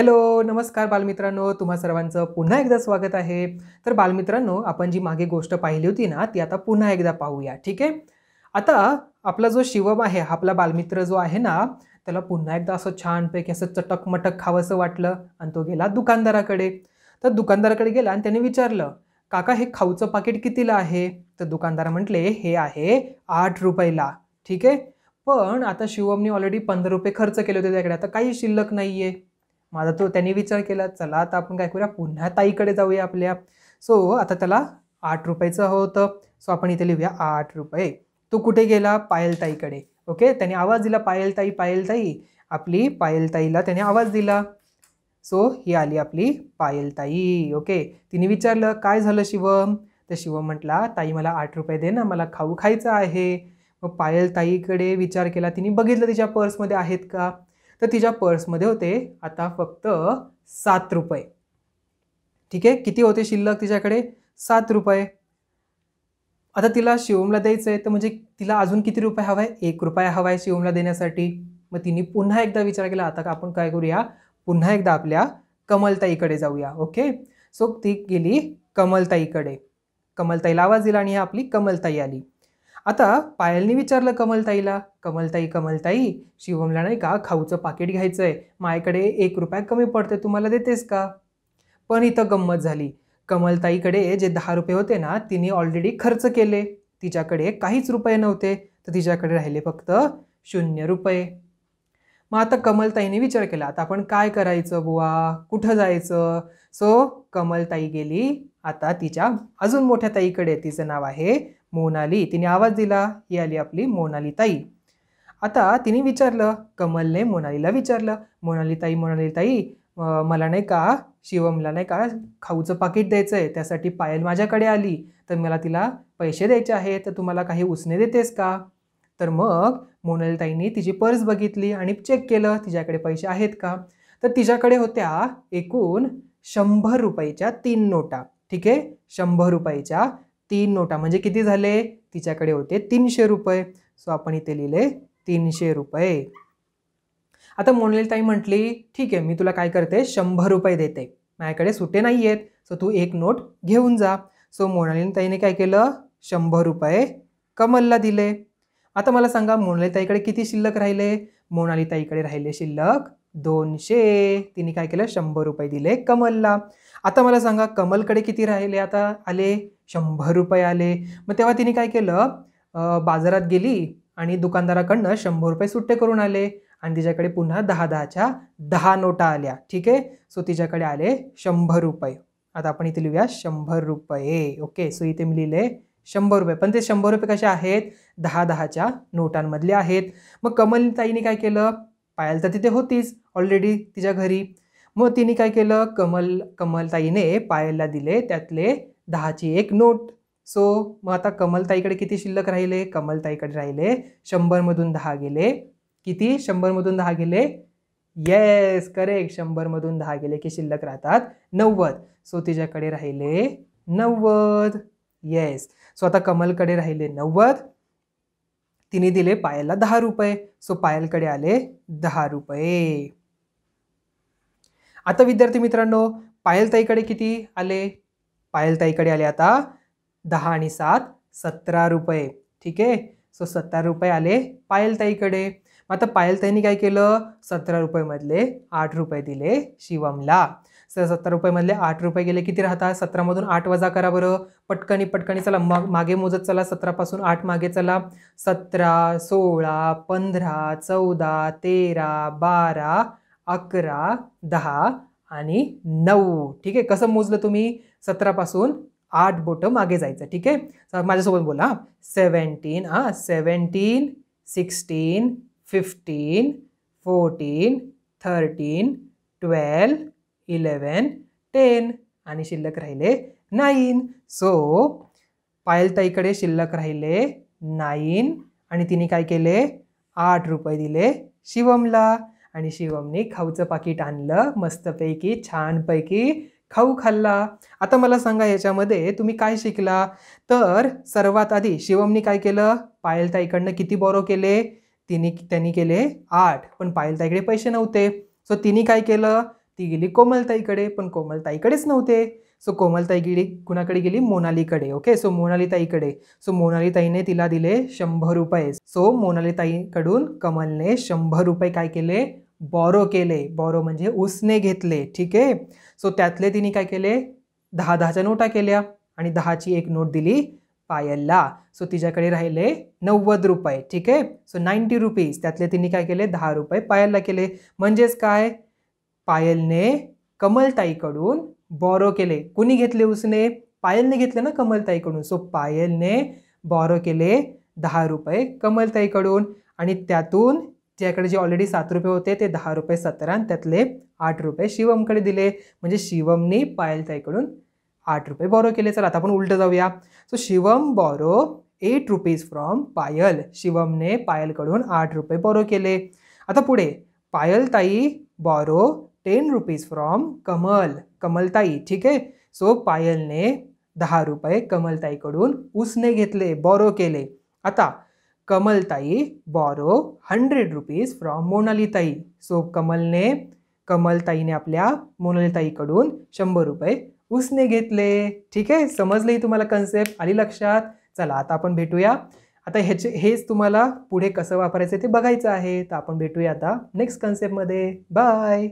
hello नमस्कार बालमित्रांनो तुम्हा सर्वांचं पुन्हा एकदा स्वागत आहे तर बालमित्रांनो आपण जी मागे गोष्ट पाहिली होती ना ती आता पुन्हा एकदा पाहूया ठीक आहे आता आपला जो शिवम आहे आपला बालमित्र जो आहे ना त्याला पुन्हा एकदा असं छानपैकी असं चटकमटक खावंसं वाटलं आणि तो गेला दुकानदाराकडे तर दुकानदाराकडे गेला आणि त्याने विचारलं काका हे खाऊचं पाकिट कितीला आहे तर दुकानदार म्हटले हे आहे आठ रुपयाला ठीक आहे पण आता शिवमने ऑलरेडी पंधरा रुपये खर्च केले होते त्याकडे आता काही शिल्लक नाही आहे माझा तो त्यांनी विचार केला चला आता आपण काय करूया पुन्हा ताईकडे जाऊया आपल्या सो आता त्याला आठ रुपयाचं हवं होतं सो आपण इथे लिहूया आठ रुपये तो कुठे गेला पायलताईकडे ओके त्याने आवाज दिला पायलताई पायलताई आपली पायलताईला त्याने आवाज दिला सो ही आली आपली पायलताई ओके तिने विचारलं काय झालं शिवम तर शिवम म्हटला ताई मला आठ रुपये दे ना मला खाऊ खायचं आहे मग पायल ताईकडे विचार केला तिने बघितलं तिच्या पर्समध्ये आहेत का तर तिच्या पर्समध्ये होते आता फक्त सात रुपये ठीक आहे किती होते शिल्लक तिच्याकडे सात रुपये आता तिला शिवमला द्यायचं आहे तर म्हणजे तिला अजून किती रुपये हवा आहे एक रुपया हवा आहे शिवमला देण्यासाठी मग तिने पुन्हा एकदा विचार केला आता आपण काय करूया पुन्हा एकदा आपल्या कमलताईकडे जाऊया ओके सो ती गेली कमलताईकडे कमलताईला आवाज दिला आणि आपली कमलताई आली आता पायलने विचारलं कमलताईला कमलताई कमलताई शिवमला नाही का खाऊचं पाकिट घ्यायचं आहे मायकडे एक रुपया कमी पडते तुम्हाला देतेस का पण इथं गंमत झाली कमलताईकडे जे दहा रुपये होते ना तिने ऑलरेडी खर्च केले तिच्याकडे काहीच रुपये नव्हते तर तिच्याकडे राहिले फक्त शून्य रुपये मग आता कमलताईने विचार केला आता आपण काय करायचं बुवा कुठं जायचं सो कमलताई गेली आता तिच्या अजून मोठ्या ताईकडे तिचं नाव आहे मोनाली तिने आवाज दिला ही आली आपली मोनाली ताई आता तिने विचारलं कमलने मोनालीला विचारलं मोनाली ताई मोनाली ताई मला नाही का शिवमला नाही का खाऊचं पाकिट द्यायचं आहे त्यासाठी पायल माझ्याकडे आली तर मला तिला पैसे द्यायचे आहे तर तुम्हाला काही उसने देतेस का तर मग मोनालीताईने तिची पर्स बघितली आणि चेक केलं तिच्याकडे पैसे आहेत का तर तिच्याकडे होत्या एकूण शंभर रुपयाच्या तीन नोटा ठीक आहे शंभर रुपयाच्या तीन नोटा म्हणजे किती झाले तिच्याकडे होते तीनशे रुपये सो आपण इथे लिहिले तीनशे रुपये आता ताई म्हटली ठीक आहे मी तुला काय करते शंभर रुपये देते माझ्याकडे सुटे नाही आहेत सो तू एक नोट घेऊन जा सो ताईने काय केलं शंभर रुपये कमलला दिले आता मला सांगा ताईकडे किती शिल्लक राहिले ताईकडे राहिले शिल्लक दोनशे तिने काय केलं शंभर रुपये दिले कमलला आता मला सांगा कमलकडे किती राहिले आता आले शंभर रुपये आले मग तेव्हा तिने काय केलं बाजारात गेली आणि दुकानदाराकडनं शंभर रुपये सुट्टे करून आले आणि तिच्याकडे पुन्हा दहा दहाच्या दहा नोटा आल्या ठीक आहे सो तिच्याकडे आले शंभर रुपये आता आपण इथे लिहूया शंभर रुपये ओके सो इथे मी लिहिले शंभर रुपये पण ते शंभर रुपये कसे आहेत दहा दहाच्या नोटांमधले आहेत मग कमलताईने काय केलं पायल तर तिथे होतीच ऑलरेडी तिच्या घरी मग तिने काय केलं कमल कमलताईने पायलला दिले त्यातले दहाची एक नोट सो मग आता कमलताईकडे किती शिल्लक राहिले कमलताईकडे राहिले शंभरमधून दहा गेले किती शंभरमधून दहा गेले येस करेक्ट शंभरमधून दहा गेले की शिल्लक राहतात नव्वद सो तिच्याकडे राहिले नव्वद येस सो आता कमलकडे राहिले नव्वद तिने दिले पायलला दहा रुपये सो पायलकडे आले दहा रुपये आता विद्यार्थी मित्रांनो पायलताईकडे किती आले पायलताईकडे आले आता दहा आणि सात सतरा रुपये ठीक आहे सो सतरा रुपये आले पायलताईकडे मग आता पायलताईने काय केलं सतरा रुपयेमधले आठ रुपये दिले शिवमला सर सत्तर रुपयेमधले आठ रुपये गेले किती राहतात सतरामधून आठ वजा करा बरं पटकनी पटकनी चला मग मागे मोजत चला सतरापासून आठ मागे चला सतरा सोळा पंधरा चौदा तेरा बारा अकरा दहा आणि नऊ ठीक आहे कसं मोजलं तुम्ही सतरापासून आठ बोटं मागे जायचं ठीक आहे माझ्यासोबत बोला सेवन्टीन हां seventeen sixteen fifteen fourteen thirteen twelve eleven ten आणि शिल्लक राहिले नाईन सो पायलताईकडे शिल्लक राहिले नाईन आणि तिने काय केले आठ रुपये दिले शिवमला आणि शिवमने खाऊचं पाकिट आणलं मस्तपैकी छानपैकी खाऊ खाल्ला आता मला सांगा याच्यामध्ये तुम्ही काय शिकला तर सर्वात आधी शिवमनी काय केलं पायलताईकडनं किती बोरो केले तिने त्यांनी केले आठ पण पायलताईकडे पैसे नव्हते सो तिने काय केलं ती गेली कोमलताईकडे पण कोमलताईकडेच नव्हते सो कोमलताई गेली कुणाकडे गेली मोनालीकडे ओके सो मोनालीताईकडे सो मोनालीताईने तिला दिले शंभर रुपये सो मोनालीताईकडून कमलने शंभर रुपये काय केले बॉरो केले बॉरो म्हणजे उसने घेतले ठीक आहे सो त्यातले तिने काय केले दहा दहाच्या नोटा केल्या आणि दहाची एक नोट दिली पायलला सो तिच्याकडे राहिले नव्वद रुपये ठीक आहे सो नाईन्टी रुपीज त्यातले तिने काय केले दहा रुपये पायलला केले म्हणजेच काय पायलने कमलताईकडून बॉरो केले कुणी घेतले उसने पायलने घेतले ना कमलताईकडून सो पायलने बॉरो केले दहा रुपये कमलताईकडून आणि त्यातून ज्याकडे जे ऑलरेडी सात रुपये होते ते दहा रुपये सतरा आणि त्यातले आठ रुपये शिवमकडे दिले म्हणजे शिवमने पायलताईकडून आठ रुपये बॉरो केले चला आता आपण उलटं जाऊया so Shivam borrow eight rupees from Payal शिवमने पायलकडून आठ रुपये बॉरो केले आता पुढे पायलताई borrow ten rupees from Kamal कमलताई ठीक आहे सो पायलने दहा रुपये कमलताईकडून उसने घेतले बॉरो केले आता कमलताई बॉरो हंड्रेड रुपीज फ्रॉम मोनालीताई सो कमलने कमलताईने आपल्या मोनालीताईकडून शंभर रुपये उसने घेतले ठीक आहे समजले तुम्हाला कन्सेप्ट आली लक्षात चला आता आपण भेटूया आता ह्याचे हेच तुम्हाला पुढे कसं वापरायचं ते बघायचं आहे तर आपण भेटूया आता नेक्स्ट कन्सेप्टमध्ये बाय